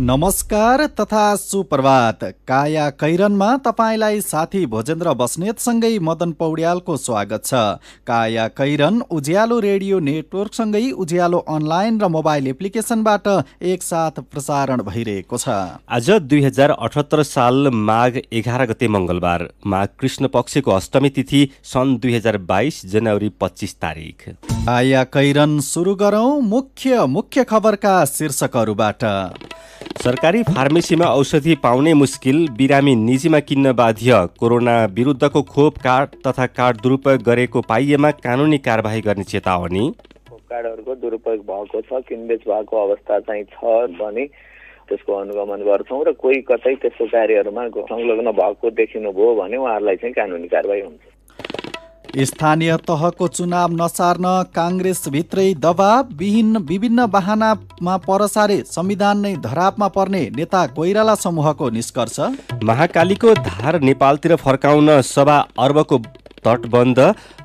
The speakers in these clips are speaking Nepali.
नमस्कार तथा सुप्रभात काया कैरनमा तपाईँलाई साथी भोजेन्द्र बस्नेतसँगै मदन पौड्यालको स्वागत छ काया कैरन उज्यालो रेडियो नेटवर्कसँगै उज्यालो अनलाइन र मोबाइल एप्लिकेसनबाट एकसाथ प्रसारण भइरहेको छ आज दुई हजार अठहत्तर साल माघ एघार गते मङ्गलबार माघ कृष्ण पक्षको अष्टमी तिथि सन् दुई हजार बाइस जनवरी पच्चिस तारिक काया कैरन सुरु गरौँ मुख्य मुख्य खबरका शीर्षकहरूबाट सरकारी फार्मेसीमा औषधि पाउने मुस्किल बिरामी निजीमा किन्न बाध्य कोरोना विरुद्धको खोप कार्ड तथा कार्ड दुरुपयोग गरेको पाइएमा कानुनी कारवाही गर्ने चेतावनी खोप कार्डहरूको दुरुपयोग भएको छ किनबेच भएको अवस्था चाहिँ छ भने त्यसको अनुगमन गर्छौँ र कोही कतै त्यस्तो कार्यहरूमा संलग्न भएको देखिनुभयो भने उहाँहरूलाई चाहिँ कानुनी कारवाही हुन्छ स्थानीय तहको चुनाव नसार्न काङ्ग्रेसभित्रै दबाव विहीन विभिन्न वाहनामा परसारे संविधान नै धरापमा पर्ने नेता कोइराला समूहको निष्कर्ष महाकालीको धार नेपालतिर फर्काउन सभा अर्बको तटबन्ध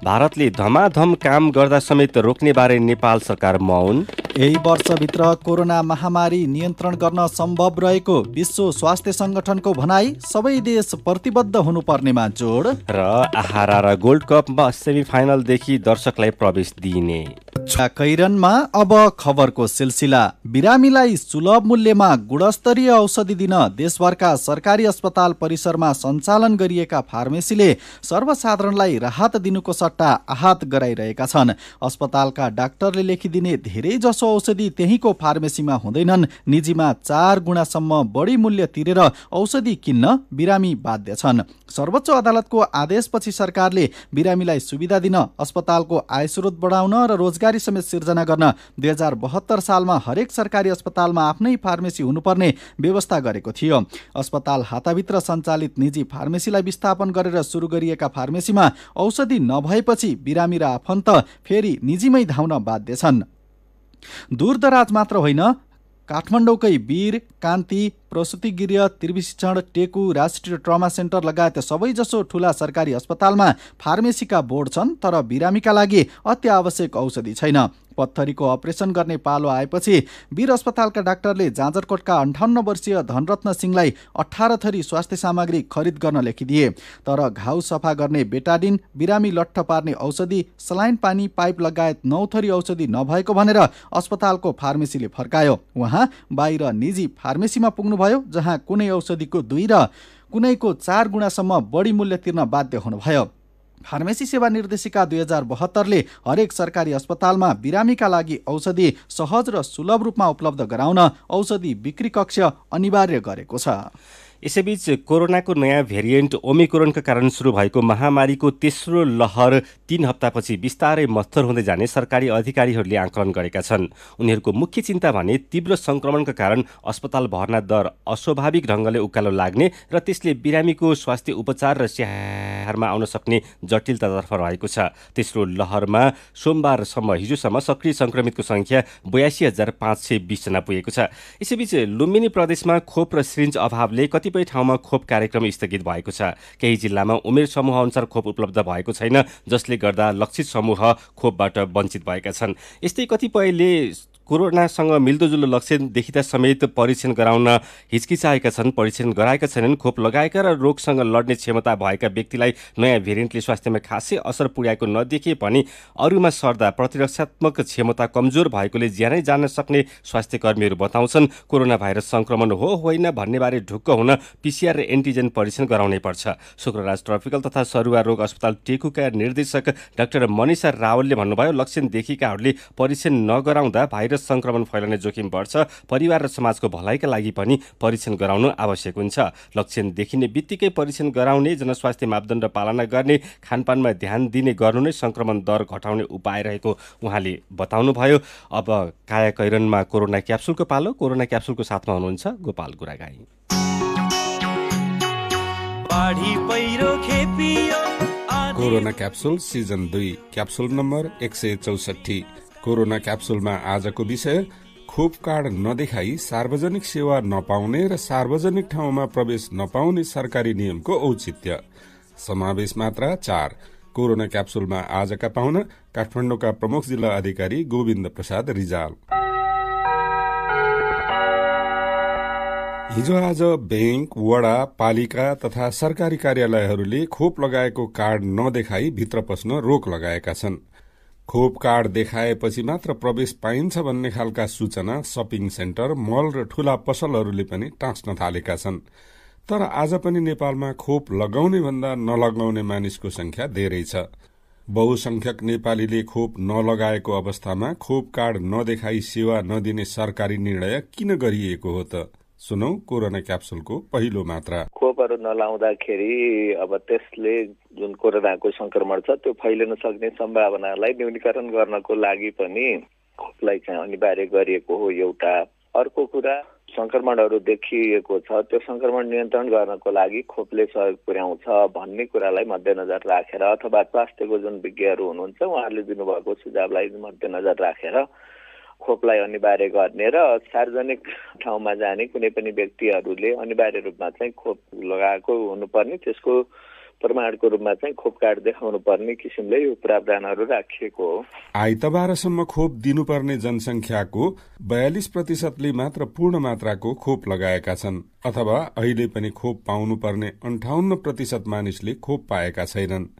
भारतले धमाधम काम गर्दा समेत रोक्ने बारे नेपाल सरकार मौन यही वर्षभित्र कोरोना महामारी नियन्त्रण गर्न सम्भव रहेको विश्व स्वास्थ्य संगठनको भनाई सबै देश प्रतिबद्ध हुनुपर्नेमा जोड र आहारा र गोल्ड कपमा सेमी दर्शकलाई प्रवेश दिइने कैरनमा अब खबरको सिलसिला बिरामीलाई सुलभ मूल्यमा गुणस्तरीय औषधि दिन देशभरका सरकारी अस्पताल परिसरमा सञ्चालन गरिएका फार्मेसीले सर्वसाधारणलाई राहत दिनुको सट्टा आहत गराइरहेका छन् अस्पतालका डाक्टरले लेखिदिने धेरै जसो औषधि त्यहीँको फार्मेसीमा हुँदैनन् निजीमा चार गुणासम्म बढी मूल्य तिरेर औषधि किन्न बिरामी बाध्य छन् सर्वोच्च अदालतको आदेशपछि सरकारले बिरामीलाई सुविधा दिन अस्पतालको आयस्रोत बढाउन र रोजगारी कर्मचारी समेत सिर्जना गर्न दुई हजार बहत्तर सालमा हरेक सरकारी अस्पतालमा आफ्नै फार्मेसी हुनुपर्ने व्यवस्था गरेको थियो अस्पताल हाताभित्र सञ्चालित निजी फार्मेसीलाई विस्थापन गरेर सुरु गरिएका फार्मेसीमा औषधि नभएपछि बिरामी र आफन्त फेरि निजीमै धाउन बाध्य छन् दूरदराज मात्र होइन काठमाडौँकै वीर कान्ति प्रसुति गृह त्रिविशिक्षण टेकु राष्ट्रिय ट्रमा सेन्टर लगायत सबैजसो ठुला सरकारी अस्पतालमा फार्मेसीका बोर्ड छन् तर बिरामीका लागि अत्यावश्यक औषधि छैन पत्थरीको अपरेसन गर्ने पालो आएपछि वीर अस्पतालका डाक्टरले जाँजरकोटका अन्ठाउन्न वर्षीय धनरत्न सिंहलाई अठार थरी स्वास्थ्य सामग्री खरिद गर्न लेखिदिए तर घाउ सफा गर्ने बेटाडिन बिरामी लट्ठ पार्ने औषधि सलाइन पानी पाइप लगायत नौ थरी औषधि नभएको भनेर अस्पतालको फार्मेसीले फर्कायो उहाँ बाहिर निजी फार्मेसीमा पुग्नुभयो जहाँ कुनै औषधिको दुई र कुनैको चार गुणासम्म बढी मूल्य तिर्न बाध्य हुनुभयो फार्मेसी सेवा निर्देशिका दुई हजार बहत्तरले हरेक सरकारी अस्पतालमा बिरामीका लागि औषधि सहज र सुलभ रूपमा उपलब्ध गराउन औषधि बिक्री कक्ष अनिवार्य गरेको छ यसैबीच कोरोनाको नयाँ भेरिएन्ट ओमिक्रोनका कारण सुरु भएको महामारीको तेस्रो लहर तीन हप्तापछि बिस्तारै मत्थर हुँदै जाने सरकारी अधिकारीहरूले आकलन गरेका छन् उनीहरूको मुख्य चिन्ता भने तीव्र सङ्क्रमणका कारण अस्पताल भर्ना दर अस्वाभाविक ढङ्गले उकालो लाग्ने र त्यसले बिरामीको स्वास्थ्य उपचार र स्याहारमा आउन सक्ने जटिलतातर्फ रहेको छ तेस्रो लहरमा सोमबारसम्म हिजोसम्म सक्रिय सङ्क्रमितको सङ्ख्या बयासी हजार पाँच सय बिसजना पुगेको छ यसैबीच लुम्बिनी प्रदेशमा खोप र सिरिन्ज अभावले कति कतिपय ठाउँमा खोप कार्यक्रम स्थगित भएको छ केही जिल्लामा उमेर समूह अनुसार खोप उपलब्ध भएको छैन जसले गर्दा लक्षित समूह खोपबाट वञ्चित भएका छन् यस्तै कतिपयले कोरोनासँग मिल्दोजुल्दो लक्षण देखिँदा समेत परीक्षण गराउन हिचकिचाएका छन् परीक्षण गराएका छैनन् खोप लगाएका र रोगसँग लड्ने क्षमता भएका व्यक्तिलाई नयाँ भेरिएन्टले स्वास्थ्यमा खासै असर पुर्याएको नदेखिए पनि अरूमा सर्दा प्रतिरक्षात्मक क्षमता कमजोर भएकोले ज्यानै जान सक्ने स्वास्थ्य कर्मीहरू बताउँछन् कोरोना भाइरस संक्रमण हो होइन भन्नेबारे ढुक्क हुन पिसिआर र एन्टिजेन परीक्षण गराउनै पर्छ शुक्रराज ट्रफिकल तथा सरुवा रोग अस्पताल टेकुका निर्देशक डाक्टर मनिषा रावलले भन्नुभयो लक्षण देखिएकाहरूले परीक्षण नगराउँदा भाइरस भाइरस संक्रमण फैलने जोखिम बढ्छ परिवार र समाजको भलाइका लागि पनि परीक्षण गराउनु आवश्यक हुन्छ लक्षण देखिने बित्तिकै परीक्षण गराउने जनस्वास्थ्य मापदण्ड पालना गर्ने खानपानमा ध्यान दिने गर्नु नै संक्रमण दर घटाउने उपाय रहेको उहाँले बताउनुभयो अब काया कोरोना क्याप्सुलको पालो कोरोना क्याप्सुलको साथमा हुनुहुन्छ Gopal Guragain corona capsule season दुई क्याप्सुल नम्बर एक सय चौसठी कोरोना क्याप्सुलमा आजको विषय खोप कार्ड नदेखाई सार्वजनिक सेवा नपाउने र सार्वजनिक ठाउँमा प्रवेश नपाउने सरकारी नियमको औचित्य समावेश मात्र चार कोरोना क्याप्सुलमा आजका पाहुना काठमाडौँका प्रमुख जिल्ला अधिकारी गोविन्द प्रसाद रिजाल हिजो आज ब्याङ्क वडा पालिका तथा सरकारी कार्यालयहरूले खोप लगाएको कार्ड नदेखाई भित्र पस्न रोक लगाएका छन् खोप कार्ड देखाएपछि मात्र प्रवेश पाइन्छ भन्ने खालका सूचना सपिङ सेन्टर मल र ठूला पसलहरूले पनि टाँच्न थालेका छन् तर आज पनि नेपालमा खोप लगाउने भन्दा नलगाउने मानिसको संख्या धेरै छ बहुसंख्यक नेपालीले खोप नलगाएको अवस्थामा खोप कार्ड नदेखाई सेवा नदिने सरकारी निर्णय किन गरिएको हो त सुनौ कोरोना क्याप्सुलको पहिलो मात्रा खोपहरू नलाउँदाखेरि अब त्यसले जुन कोरोनाको सङ्क्रमण छ त्यो फैलिन सक्ने सम्भावनालाई न्यूनीकरण गर्नको लागि पनि खोपलाई चाहिँ अनिवार्य गरिएको हो एउटा अर्को कुरा सङ्क्रमणहरू देखिएको छ त्यो सङ्क्रमण नियन्त्रण गर्नको लागि खोपले सहयोग पुर्याउँछ भन्ने कुरालाई मध्यनजर राखेर अथवा स्वास्थ्यको जुन विज्ञहरू हुनुहुन्छ उहाँहरूले दिनुभएको सुझावलाई मध्यनजर राखेर खोपलाई अनिवार्य गर्ने र सार्वजनिक ठाउँमा जाने कुनै पनि व्यक्तिहरूले अनिवार्य रूपमा चाहिँ खोप लगाएको हुनुपर्ने त्यसको प्रमाणको रूपमा चाहिँ खोप कार्ड देखाउनु पर्ने किसिमले यो प्रावधानहरू राखिएको हो आइतबारसम्म खोप दिनुपर्ने जनसङ्ख्याको बयालिस प्रतिशतले मात्र पूर्ण मात्राको खोप लगाएका छन् अथवा अहिले पनि खोप पाउनुपर्ने अन्ठाउन्न प्रतिशत मानिसले खोप पाएका छैनन्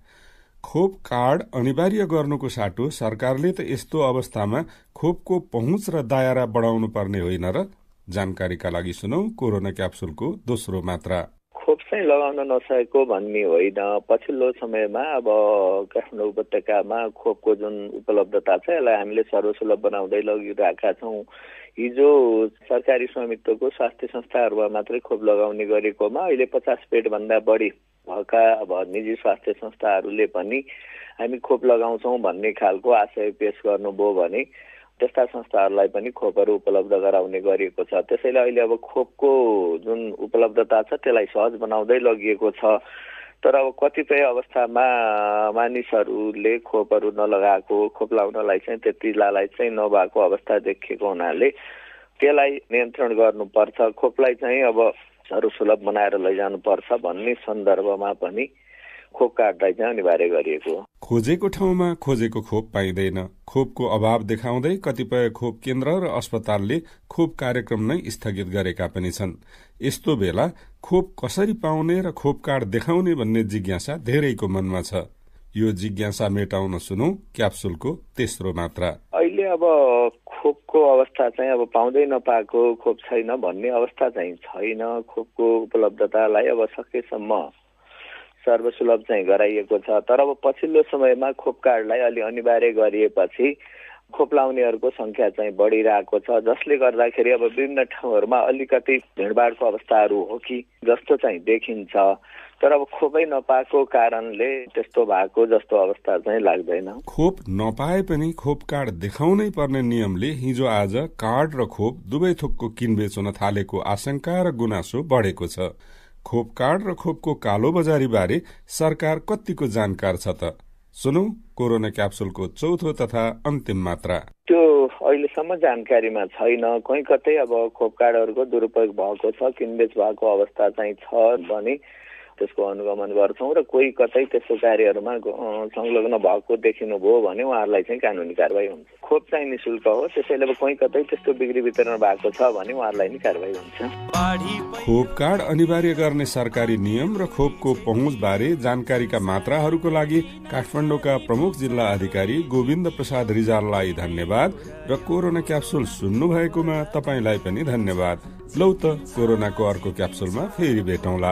खोप कार्ड अनिवार्य गर्नुको साटो सरकारले त यस्तो अवस्थामा खोपको पहुँच र दायरा बढाउनु पर्ने होइन र जानकारीका लागि सुनौ कोरोना क्याप्सुलको दोस्रो मात्रा खोप चाहिँ लगाउन नसकेको भन्ने होइन पछिल्लो समयमा अब काठमाडौँ उपत्यकामा खोपको जुन उपलब्धता छ यसलाई हामीले सर्वसुलभ बनाउँदै लगिरहेका छौँ हिजो सरकारी स्वामित्वको स्वास्थ्य संस्थाहरूमा मात्रै खोप लगाउने गरेकोमा अहिले पचास पेटभन्दा बढी भएका अब निजी स्वास्थ्य संस्थाहरूले पनि हामी खोप लगाउँछौँ भन्ने खालको आशय पेस गर्नुभयो भने त्यस्ता संस्थाहरूलाई पनि खोपहरू उपलब्ध गराउने गरिएको छ त्यसैले अहिले अब खोपको जुन उपलब्धता छ त्यसलाई सहज बनाउँदै लगिएको छ तर अब कतिपय अवस्थामा मानिसहरूले खोपहरू नलगाएको खोप लाउनलाई चाहिँ त्यति लालाई चाहिँ नभएको अवस्था देखिएको हुनाले त्यसलाई नियन्त्रण गर्नुपर्छ खोपलाई चाहिँ अब हरू सुलभ बनाएर लैजानुपर्छ भन्ने सन्दर्भमा पनि खोप काट्दै चाहिँ अनिवार्य गरिएको हो खोजेको ठाउँमा खोजेको खोप पाइँदैन खोपको अभाव देखाउँदै कतिपय खोप केन्द्र र अस्पतालले खोप कार्यक्रम नै स्थगित गरेका पनि छन् यस्तो बेला खोप कसरी पाउने र खोप कार्ड देखाउने भन्ने जिज्ञासा धेरैको मनमा छ यो जिज्ञासा मेटाउन सुनौ क्याप्सुलको तेस्रो मात्रा अहिले अब खोपको अवस्था चाहिँ अब पाउँदै नपाएको खोप छैन भन्ने अवस्था चाहिँ छैन खोपको उपलब्धतालाई अब सकेसम्म सर्वसुलभ चाहिँ गराइएको छ तर अब पछिल्लो समयमा खोप कार्डलाई अलि अनिवार्य गरिएपछि खोप लाउनेहरूको सङ्ख्या चाहिँ बढिरहेको छ जसले गर्दाखेरि अब विभिन्न ठाउँहरूमा अलिकति भिडभाडको अवस्थाहरू हो कि जस्तो चाहिँ देखिन्छ तर अब खोपै नपाएको कारणले त्यस्तो भएको जस्तो अवस्था चाहिँ लाग्दैन खोप नपाए पनि खोप कार्ड देखाउनै पर्ने नियमले हिजो आज कार्ड र खोप दुवै थोकको किनबेच हुन थालेको आशंका र गुनासो बढेको छ खोप कार्ड र खोपको कालो बजारी बारे सरकार कतिको जानकार छ त सुनौ कोरोना क्याप्सुलको चौथो तथा अन्तिम मात्रा त्यो अहिलेसम्म जानकारीमा छैन कहीँ कतै अब खोप कार्डहरूको दुरुपयोग भएको छ किनबेच भएको अवस्था चाहिँ छ भने त्यसको अनुगमन गर्छौँ र कोही कतै त्यस्तो कार्यहरूमा संलग्न भएको देखिनुभयो भने उहाँहरूलाई चाहिँ कानुनी कारवाही हुन्छ खोप चाहिँ नि शुल्क हो त्यसैले अब कोही कतै त्यस्तो बिक्री वितरण भएको छ भने उहाँहरूलाई नि कारवाही हुन्छ खोप कार्ड अनिवार्य गर्ने सरकारी नियम र खोपको पहुँच बारे जानकारीका मात्राहरूको लागि काठमाडौँका प्रमुख जिल्ला अधिकारी गोविन्द प्रसाद रिजाललाई धन्यवाद र कोरोना क्याप्सुल सुन्नु भएकोमा तपाईँलाई पनि धन्यवाद लौ त कोरोनाको अर्को क्याप्सुलमा फेरि भेटौँला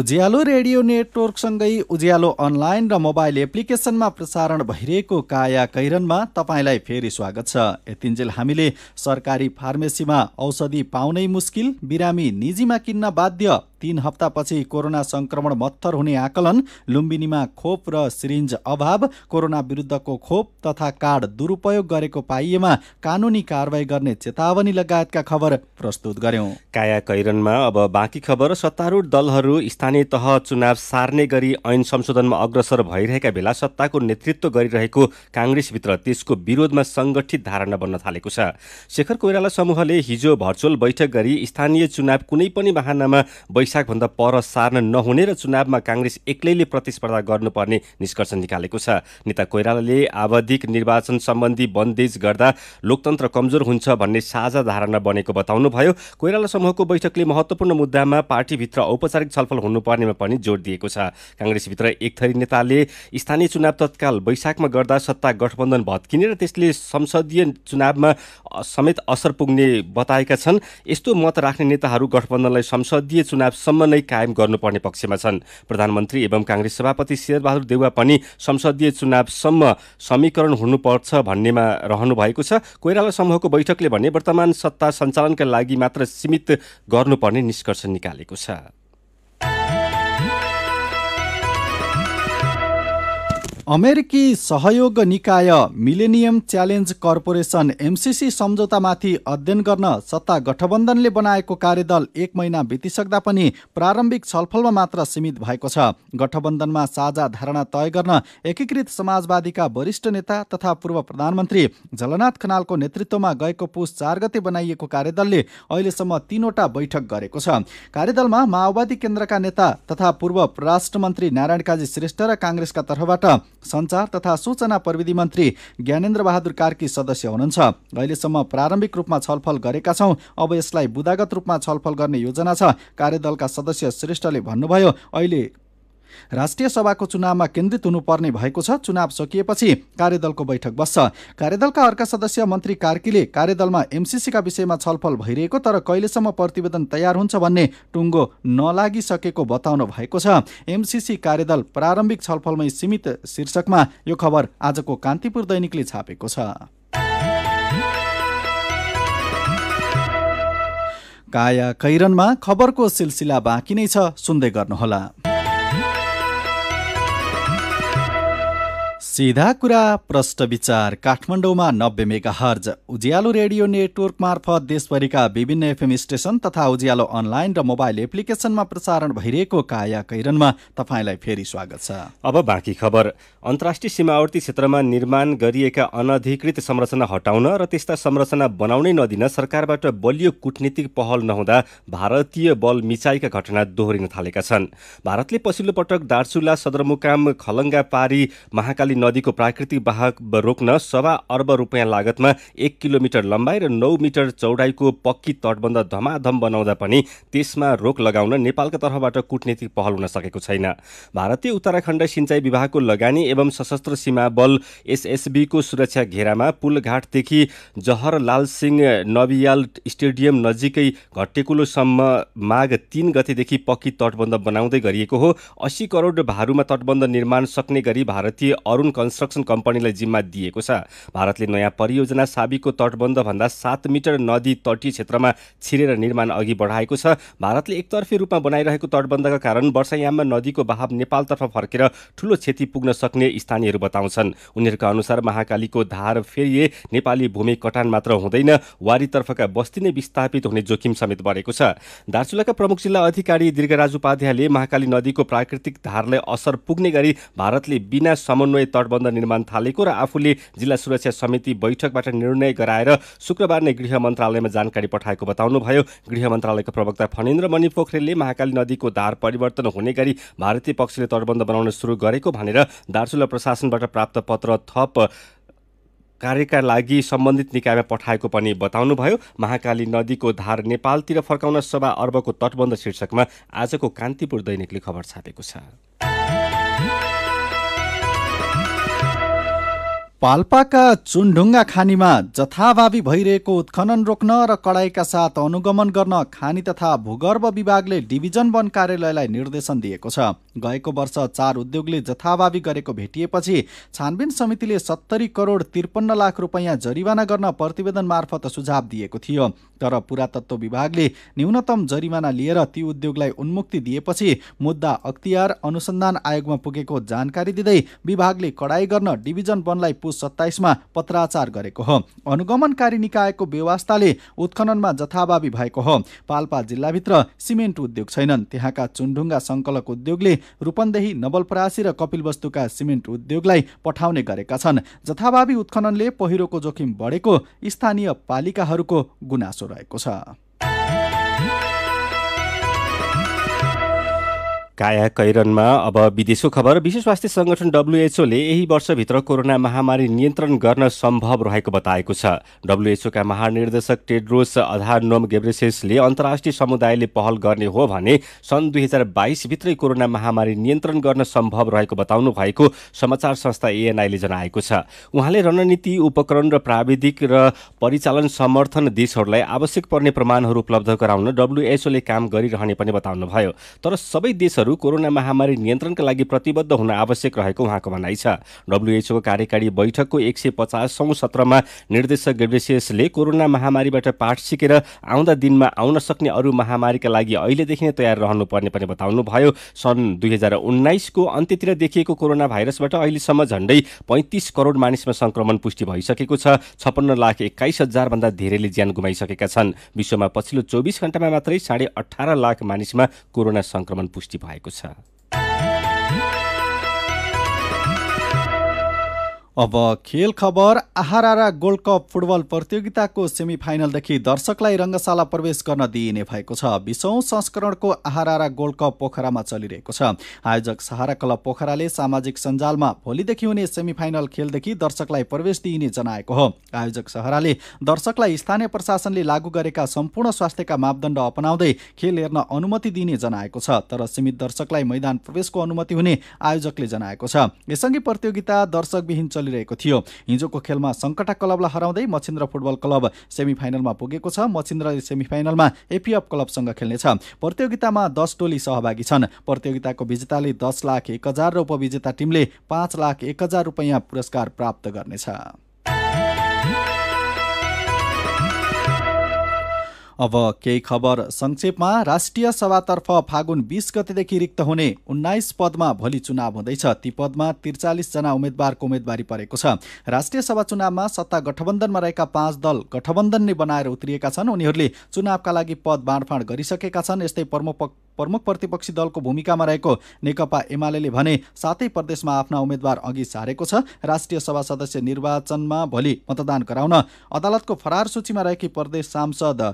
उज्यालो रेडियो नेटवर्कसँगै उज्यालो अनलाइन र मोबाइल एप्लिकेसनमा प्रसारण भइरहेको काया कैरनमा तपाईँलाई फेरि स्वागत छ यतिन्जेल हामीले सरकारी फार्मेसीमा औषधि पाउनै मुस्किल बिरामी निजीमा किन्न बाध्य तीन हप्तापछि कोरोना संक्रमण मत्थर हुने आकलन लुम्बिनीमा खोप र सिरिन्ज अभाव कोरोना विरुद्धको खोप तथा कार्ड दुरुपयोग गरेको पाइएमा कानुनी कारवाही गर्ने चेतावनी लगायतका खबर प्रस्तुत गर्यौं काया कैरनमा अब बाँकी खबर सत्तारूढ दलहरू स्थानीय तह चुनाव सार्ने गरी ऐन संशोधनमा अग्रसर भइरहेका बेला सत्ताको नेतृत्व गरिरहेको काङ्ग्रेसभित्र त्यसको विरोधमा सङ्गठित धारणा बन्न थालेको छ शेखर कोइराला समूहले हिजो भर्चुअल बैठक गरी स्थानीय चुनाव कुनै पनि वाहनामा वैशाखभन्दा पर सार्न नहुने र चुनावमा काङ्ग्रेस एक्लैले प्रतिस्पर्धा गर्नुपर्ने निष्कर्ष निकालेको छ नेता कोइरालाले आवधिक निर्वाचन सम्बन्धी बन्देज गर्दा लोकतन्त्र कमजोर हुन्छ भन्ने साझा धारणा बनेको बताउनुभयो कोइराला समूहको बैठकले महत्त्वपूर्ण मुद्दामा पार्टीभित्र औपचारिक छलफल हुनु हुनुपर्नेमा पनि जोड दिएको छ काङ्ग्रेसभित्र एक थरी नेताले स्थानीय चुनाव तत्काल वैशाखमा गर्दा सत्ता गठबन्धन भत्किने र त्यसले संसदीय चुनावमा समेत असर पुग्ने बताएका छन् यस्तो मत राख्ने नेताहरू गठबन्धनलाई संसदीय चुनावसम्म नै कायम गर्नुपर्ने पक्षमा छन् प्रधानमन्त्री एवं काङ्ग्रेस सभापति शेरबहादुर देउवा पनि संसदीय चुनावसम्म समीकरण हुनुपर्छ भन्नेमा रहनु भएको छ कोइराला समूहको बैठकले भने वर्तमान सत्ता सञ्चालनका लागि मात्र सीमित गर्नुपर्ने निष्कर्ष निकालेको छ अमेरिकी सहयोग निकाय मिलेनियम च्यालेन्ज कर्पोरेसन एमसिसी सम्झौतामाथि अध्ययन गर्न सत्ता गठबन्धनले बनाएको कार्यदल एक महिना बितिसक्दा पनि प्रारम्भिक छलफलमा मात्र सीमित भएको छ गठबन्धनमा साझा धारणा तय गर्न एकीकृत समाजवादीका वरिष्ठ नेता तथा पूर्व प्रधानमन्त्री झलनाथ खनालको नेतृत्वमा गएको पुस चार गते बनाइएको कार्यदलले अहिलेसम्म तीनवटा बैठक गरेको छ कार्यदलमा माओवादी केन्द्रका नेता तथा पूर्व परराष्ट्र मन्त्री नारायण काजी श्रेष्ठ र काङ्ग्रेसका तर्फबाट सञ्चार तथा सूचना प्रविधि मन्त्री ज्ञानेन्द्र बहादुर कार्की सदस्य हुनुहुन्छ अहिलेसम्म प्रारम्भिक रूपमा छलफल गरेका छौँ अब यसलाई बुदागत रूपमा छलफल गर्ने योजना छ कार्यदलका सदस्य श्रेष्ठले भन्नुभयो अहिले राष्ट्रिय सभाको चुनावमा केन्द्रित हुनुपर्ने भएको छ चुनाव सकिएपछि कार्यदलको बैठक बस्छ कार्यदलका अर्का सदस्य मन्त्री कार्कीले कार्यदलमा एमसिसीका विषयमा छलफल भइरहेको तर कहिलेसम्म प्रतिवेदन तयार हुन्छ भन्ने टुङ्गो नलागिसकेको बताउनु भएको छ एमसिसी कार्यदल प्रारम्भिक छलफलमै सीमित शीर्षकमा यो खबर आजको कान्तिपुर दैनिकले छापेको छ काया कैरनमा खबरको सिलसिला बाँकी नै छ सुन्दै गर्नुहोला सिधा कुरा प्रष्ट विचार काठमाडौँमा नब्बे mega hertz Ujyaalo radio network मार्फत देशभरिका विभिन्न एफएम स्टेशन तथा उज्यालो अनलाइन र मोबाइल एप्लिकेशनमा प्रसारण भइरहेको काया कैरनमा तपाईँलाई फेरि स्वागत छ अब बाँकी खबर अन्तर्राष्ट्रिय सीमावर्ती क्षेत्रमा निर्माण गरिएका अनधिकृत संरचना हटाउन र त्यस्ता संरचना बनाउनै नदिन सरकारबाट बलियो कूटनीतिक पहल नहुँदा भारतीय बल मिचाइका घटना दोहोरिन थालेका छन् भारतले पछिल्लो पटक दार्चुला सदरमुकाम खलङ्गा पारी महाकाली नदीको प्राकृतिक वाहक रोक्न सवा अर्ब रुपियाँ लागतमा एक किलोमिटर लम्बाइ र नौ मिटर चौडाइको पक्की तटबन्ध धमाधम बनाउँदा पनि त्यसमा रोक लगाउन नेपालका तर्फबाट कूटनीतिक पहल हुन सकेको छैन भारतीय उत्तराखण्ड सिंचाइ विभागको लगानी एवं सशस्त्र सीमा बल एसएसबीको सुरक्षा घेरामा पुलघाटदेखि जहरलाल सिंह नबियाल स्टेडियम नजिकै घट्टेकुलोसम्म माघ तिन गतेदेखि पक्की तटबन्ध बनाउँदै गरिएको हो अस्सी करोड भारूमा तटबन्ध निर्माण सक्ने गरी भारतीय अरुण कन्स्ट्रक्सन कम्पनीलाई जिम्मा दिएको छ भारतले नयाँ परियोजना साबिकको तटबन्धभन्दा सात मिटर नदी तटीय क्षेत्रमा छिरेर निर्माण अघि बढाएको छ भारतले एकतर्फी रूपमा बनाइरहेको तटबन्धका कारण वर्षायाममा नदीको बहाव नेपालतर्फ फर्केर ठुलो क्षति पुग्न सक्ने स्थानीयहरू बताउँछन् उनीहरूका अनुसार महाकालीको धार फेरिए नेपाली भूमि कटान मात्र हुँदैन वारीतर्फका बस्ती नै विस्थापित हुने जोखिम समेत बढेको छ दार्चुलाका प्रमुख जिल्ला अधिकारी दीर्घराज उपाध्यायले महाकाली नदीको प्राकृतिक धारलाई असर पुग्ने गरी भारतले बिना समन्वय तटबन्ध निर्माण थालेको र आफूले जिल्ला सुरक्षा समिति बैठकबाट निर्णय गराएर शुक्रबार नै गृह मन्त्रालयमा जानकारी पठाएको बताउनुभयो गृह मन्त्रालयका प्रवक्ता फणेन्द्र मणि पोखरेलले महाकाली नदीको धार परिवर्तन हुने गरी भारतीय पक्षले तटबन्ध बनाउन सुरु गरेको भनेर दार्चुला प्रशासनबाट प्राप्त पत्र थप कार्यका लागि सम्बन्धित निकायमा पठाएको पनि बताउनुभयो महाकाली नदीको धार नेपालतिर फर्काउन सभा अर्बको तटबन्ध शीर्षकमा आजको कान्तिपुर दैनिकले खबर छापेको छ पाल्पाका चुनढुङ्गा खानीमा जथाभावी भइरहेको उत्खनन रोक्न र कडाईका साथ अनुगमन गर्न खानी तथा भूगर्भ विभागले डिभिजन वन कार्यालयलाई निर्देशन दिएको छ गएको वर्ष चार उद्योगले जथाभावी गरेको भेटिएपछि छानबिन समितिले सत्तरी करोड त्रिपन्न लाख रुपियाँ जरिवाना गर्न प्रतिवेदन मार्फत सुझाव दिएको थियो तर पुरातत्व विभागले न्यूनतम जरिमाना लिएर ती उद्योगलाई उन्मुक्ति दिएपछि मुद्दा अख्तियार अनुसन्धान आयोगमा पुगेको जानकारी दिँदै विभागले कडाई गर्न डिभिजन वनलाई पुस सत्ताइसमा पत्राचार गरेको हो अनुगमनकारी निकायको व्यवस्थाले उत्खननमा जथाभावी भएको हो पाल्पा जिल्लाभित्र सिमेन्ट उद्योग छैनन् त्यहाँका चुनढुङ्गा सङ्कलक उद्योगले रूपन्देही नवलपरासी र कपिलवस्तुका सिमेन्ट उद्योगलाई पठाउने गरेका छन् जथाभावी उत्खननले पहिरोको जोखिम बढेको स्थानीय पालिकाहरूको गुनासो otra cosa. काया कैरनमा अब विदेशको खबर विश्व स्वास्थ्य सङ्गठन डब्लुएचओले यही वर्षभित्र कोरोना महामारी नियन्त्रण गर्न सम्भव रहेको बताएको छ डब्लुएचओका महानिर्देशक टेड्रोस अधानोम गेब्रेसेसले अन्तर्राष्ट्रिय समुदायले पहल गर्ने हो भने सन् दुई हजार बाइसभित्रै कोरोना महामारी नियन्त्रण गर्न सम्भव रहेको बताउनु भएको समाचार संस्था एएनआईले जनाएको छ उहाँले रणनीति उपकरण र प्राविधिक र परिचालन समर्थन देशहरूलाई आवश्यक पर्ने प्रमाणहरू उपलब्ध गराउन डब्लुएचओले काम गरिरहने पनि बताउनुभयो तर सबै देशहरू देशहरू कोरोना महामारी नियन्त्रणका लागि प्रतिबद्ध हुन आवश्यक रहेको उहाँको भनाइ छ डब्लुएचओको कार्यकारी बैठकको एक सय पचासौँ सत्रमा निर्देशक गेब्रेसियसले कोरोना महामारीबाट पाठ सिकेर आउँदा दिनमा आउन सक्ने अरू महामारीका लागि अहिलेदेखि नै तयार रहनुपर्ने पनि बताउनुभयो सन् दुई हजार उन्नाइसको अन्त्यतिर देखिएको कोरोना भाइरसबाट अहिलेसम्म झन्डै पैँतिस करोड मानिसमा सङ्क्रमण पुष्टि भइसकेको छ छप्पन्न लाख एक्काइस हजारभन्दा धेरैले ज्यान गुमाइसकेका छन् विश्वमा पछिल्लो चौबिस घण्टामा मात्रै साढे अठार लाख मानिसमा कोरोना सङ्क्रमण पुष्टि भयो आएको छ अब खेल खबर आहारा गोल्ड कप फुटबल प्रतियोगिताको सेमी फाइनलदेखि दर्शकलाई रङ्गशाला प्रवेश गर्न दिइने भएको छ बिसौँ संस्करणको आहारा गोल्ड कप पोखरामा चलिरहेको छ आयोजक सहारा क्लब पोखराले सामाजिक सञ्जालमा भोलिदेखि हुने सेमी फाइनल खेलदेखि दर्शकलाई प्रवेश दिइने जनाएको हो आयोजक सहाराले दर्शकलाई स्थानीय प्रशासनले लागू गरेका सम्पूर्ण स्वास्थ्यका मापदण्ड अपनाउँदै खेल हेर्न अनुमति दिइने जनाएको छ तर सीमित दर्शकलाई मैदान प्रवेशको अनुमति हुने आयोजकले जनाएको छ यसअघि प्रतियोगिता दर्शकविहीन चलिरहेको थियो हिजोको खेलमा सङ्कटा क्लबलाई हराउँदै मछिन्द्र फुटबल क्लब सेमी पुगेको छ मछिन्द्र सेमी फाइनलमा एपिएफ क्लबसँग खेल्नेछ प्रतियोगितामा दस टोली सहभागी छन् प्रतियोगिताको विजेताले दस लाख एक हजार र उपविजेता टिमले पाँच लाख एक हजार रुपियाँ पुरस्कार प्राप्त गर्नेछ अब केही खबर संक्षेपमा राष्ट्रिय सभातर्फ फागुन बिस गतेदेखि रिक्त हुने उन्नाइस पदमा भोलि चुनाव हुँदैछ ती पदमा त्रिचालिसजना उम्मेद्वारको उम्मेदवारी परेको छ राष्ट्रिय सभा चुनावमा सत्ता गठबन्धनमा रहेका पाँच दल गठबन्धन नै बनाएर उत्रिएका छन् उनीहरूले चुनावका लागि पद बाँडफाँड गरिसकेका छन् यस्तै प्रमुख प्रमुख प्रतिपक्षी दलको भूमिकामा रहेको नेकपा एमाले भने सातै प्रदेशमा आफ्ना उम्मेद्वार अघि सारेको छ राष्ट्रिय सभा सदस्य निर्वाचनमा भोलि मतदान गराउन अदालतको फरार सूचीमा रहेकी प्रदेश सांसद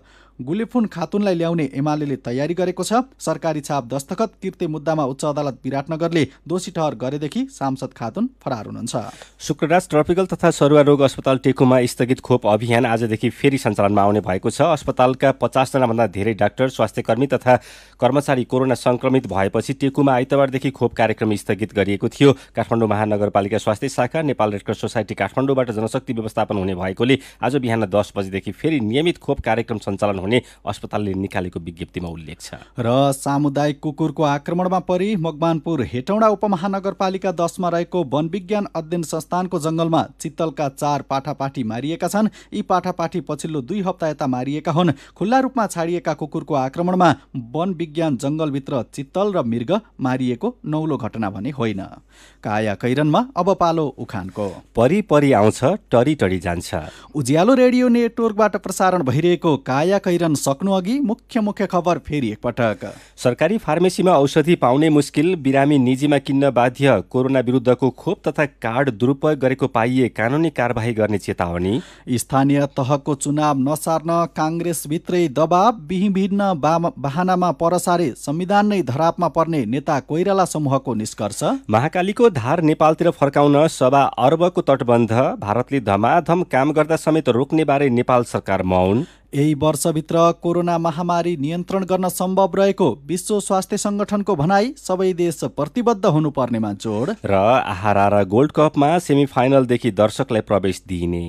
गुलेफुन खातुनलाई ल्याउने एमाले तयारी गरेको छ सरकारी छाप दस्तखत किर्ते मुद्दामा उच्च अदालत विराटनगरले दोषी ठहर गरेदेखि सांसद खातुन फरार हुनुहुन्छ शुक्रराज ट्रपिकल तथा सरुवा रोग अस्पताल टेकुमा स्थगित खोप अभियान आजदेखि फेरि सञ्चालनमा आउने भएको छ अस्पतालका भन्दा धेरै डाक्टर स्वास्थ्य तथा कर्मचारी नेपाली कोरोना संक्रमित भएपछि टेकुमा आइतबारदेखि खोप कार्यक्रम स्थगित गरिएको थियो काठमाडौँ महानगरपालिका स्वास्थ्य शाखा नेपाल रेडक्रस सोसाइटी काठमाडौँबाट जनशक्ति व्यवस्थापन हुने भएकोले आज बिहान दस बजीदेखि फेरि नियमित खोप कार्यक्रम सञ्चालन हुने अस्पतालले निकालेको विज्ञप्तिमा उल्लेख छ र सामुदायिक कुकुरको आक्रमणमा परि मकवानपुर हेटौँडा उपमहानगरपालिका दसमा रहेको वन विज्ञान अध्ययन संस्थानको जङ्गलमा चित्तलका चार पाठापाठी मारिएका छन् यी पाठापाठी पछिल्लो दुई हप्ता यता मारिएका हुन् खुल्ला रूपमा छाडिएका कुकुरको आक्रमणमा वन विज्ञान जङ्गलभित्र चित्तल र मृग मारिएको नौलो घटना भने होइन काया कैरनमा अब पालो उखानको परिपरि आउँछ टरी टरी जान्छ उज्यालो रेडियो नेटवर्कबाट प्रसारण भइरहेको काया कैरन सक्नु अघि मुख्य मुख्य खबर फेरि एकपटक सरकारी फार्मेसीमा औषधि पाउने मुस्किल बिरामी निजीमा किन्न बाध्य कोरोना विरुद्धको खोप तथा कार्ड दुरुपयोग गरेको पाइए कानुनी कारवाही गर्ने चेतावनी स्थानीय तहको चुनाव नसार्न काङ्ग्रेसभित्रै दबाब विभिन्न बाहनामा परसारे संविधान नै धरापमा पर्ने नेता कोइराला समूहको निष्कर्ष महाकालीको धार नेपालतिर फर्काउन सभा अर्बको तटबन्ध भारतले धमाधम काम गर्दा समेत रोक्ने बारे नेपाल सरकार मौन यही वर्षभित्र कोरोना महामारी नियन्त्रण गर्न सम्भव रहेको विश्व स्वास्थ्य संगठनको भनाई सबै देश प्रतिबद्ध हुनुपर्नेमा जोड र आहारा र गोल्ड कपमा सेमिफाइनलदेखि दर्शकलाई प्रवेश दिइने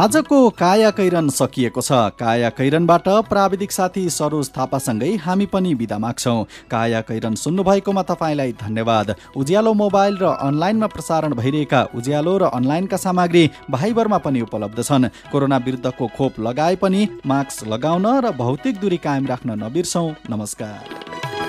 आजको काया कैरन सकिएको छ काया कैरनबाट प्राविधिक साथी सरोज थापासँगै हामी पनि विदा माग्छौँ काया कैरन सुन्नुभएकोमा तपाईँलाई धन्यवाद उज्यालो मोबाइल र अनलाइनमा प्रसारण भइरहेका उज्यालो र अनलाइनका सामग्री भाइबरमा पनि उपलब्ध छन् कोरोना विरुद्धको खोप लगाए पनि मास्क लगाउन र भौतिक दूरी कायम राख्न नबिर्सौँ नमस्कार